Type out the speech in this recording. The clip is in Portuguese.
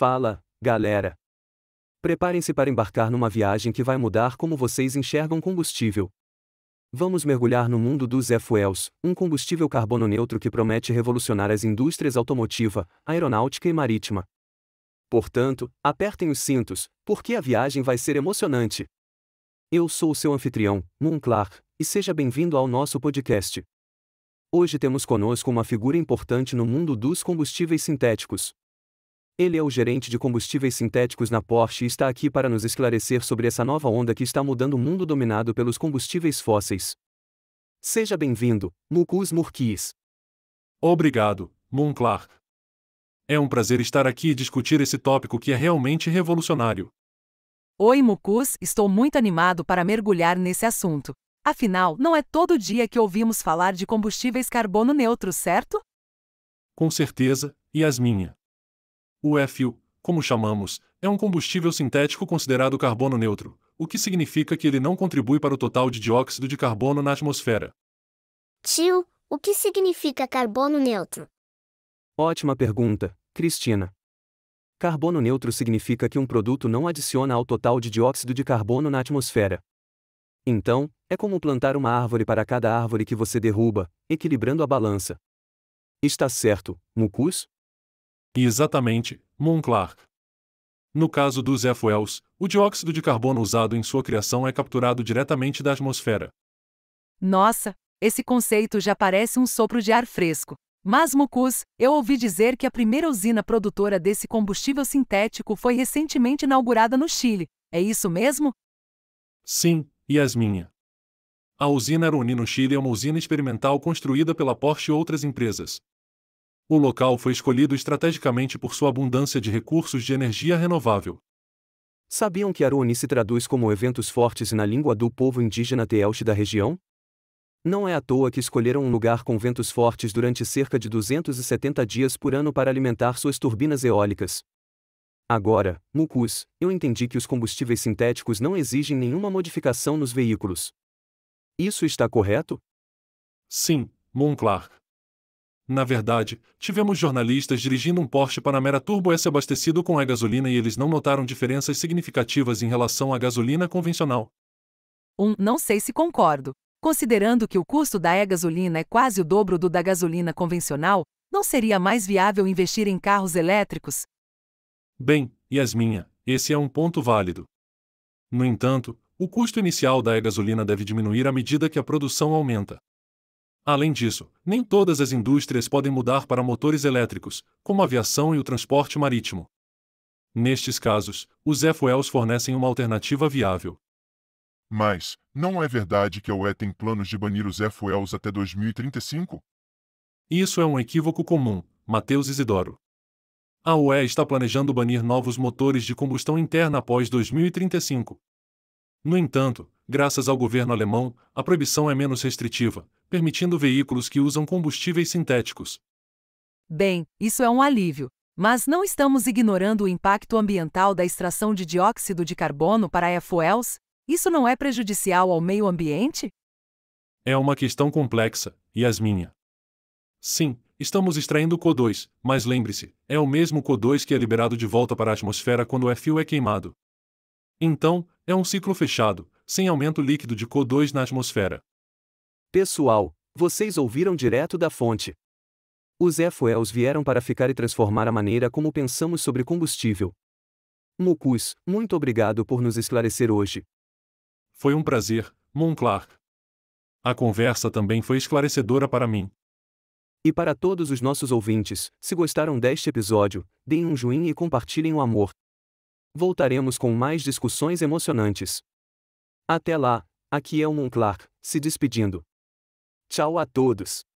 Fala, galera! Preparem-se para embarcar numa viagem que vai mudar como vocês enxergam combustível. Vamos mergulhar no mundo dos e-fuels, um combustível carbono neutro que promete revolucionar as indústrias automotiva, aeronáutica e marítima. Portanto, apertem os cintos, porque a viagem vai ser emocionante. Eu sou o seu anfitrião, Moon e seja bem-vindo ao nosso podcast. Hoje temos conosco uma figura importante no mundo dos combustíveis sintéticos, ele é o gerente de combustíveis sintéticos na Porsche e está aqui para nos esclarecer sobre essa nova onda que está mudando o mundo dominado pelos combustíveis fósseis. Seja bem-vindo, Mukus Murkis. Obrigado, Monclar. É um prazer estar aqui e discutir esse tópico que é realmente revolucionário. Oi, Mukus, estou muito animado para mergulhar nesse assunto. Afinal, não é todo dia que ouvimos falar de combustíveis carbono neutros, certo? Com certeza, minhas. O f como chamamos, é um combustível sintético considerado carbono neutro, o que significa que ele não contribui para o total de dióxido de carbono na atmosfera. Tio, o que significa carbono neutro? Ótima pergunta, Cristina. Carbono neutro significa que um produto não adiciona ao total de dióxido de carbono na atmosfera. Então, é como plantar uma árvore para cada árvore que você derruba, equilibrando a balança. Está certo, Mucus? E exatamente, Monclar. No caso dos fuels, o dióxido de carbono usado em sua criação é capturado diretamente da atmosfera. Nossa, esse conceito já parece um sopro de ar fresco. Mas, Mucus, eu ouvi dizer que a primeira usina produtora desse combustível sintético foi recentemente inaugurada no Chile. É isso mesmo? Sim, Yasminha. A usina Aruni no Chile é uma usina experimental construída pela Porsche e outras empresas, o local foi escolhido estrategicamente por sua abundância de recursos de energia renovável. Sabiam que Aroni se traduz como eventos fortes na língua do povo indígena Teelche da região? Não é à toa que escolheram um lugar com ventos fortes durante cerca de 270 dias por ano para alimentar suas turbinas eólicas. Agora, Mucus, eu entendi que os combustíveis sintéticos não exigem nenhuma modificação nos veículos. Isso está correto? Sim, Monclar, na verdade, tivemos jornalistas dirigindo um Porsche Panamera Turbo S abastecido com a gasolina e eles não notaram diferenças significativas em relação à gasolina convencional. 1. Um, não sei se concordo. Considerando que o custo da e-gasolina é quase o dobro do da gasolina convencional, não seria mais viável investir em carros elétricos? Bem, Yasminha, esse é um ponto válido. No entanto, o custo inicial da e-gasolina deve diminuir à medida que a produção aumenta. Além disso, nem todas as indústrias podem mudar para motores elétricos, como a aviação e o transporte marítimo. Nestes casos, os e-fuels fornecem uma alternativa viável. Mas, não é verdade que a UE tem planos de banir os e-fuels até 2035? Isso é um equívoco comum, Matheus Isidoro. A UE está planejando banir novos motores de combustão interna após 2035. No entanto, graças ao governo alemão, a proibição é menos restritiva, permitindo veículos que usam combustíveis sintéticos. Bem, isso é um alívio, mas não estamos ignorando o impacto ambiental da extração de dióxido de carbono para e-fuels? Isso não é prejudicial ao meio ambiente? É uma questão complexa, Yasmin. Sim, estamos extraindo CO2, mas lembre-se, é o mesmo CO2 que é liberado de volta para a atmosfera quando o e-fuel é queimado. Então, é um ciclo fechado, sem aumento líquido de CO2 na atmosfera. Pessoal, vocês ouviram direto da fonte. Os e-fuels vieram para ficar e transformar a maneira como pensamos sobre combustível. Mucus, muito obrigado por nos esclarecer hoje. Foi um prazer, Monclar. A conversa também foi esclarecedora para mim. E para todos os nossos ouvintes, se gostaram deste episódio, deem um joinha e compartilhem o amor. Voltaremos com mais discussões emocionantes. Até lá, aqui é o Monclar, se despedindo. Tchau a todos.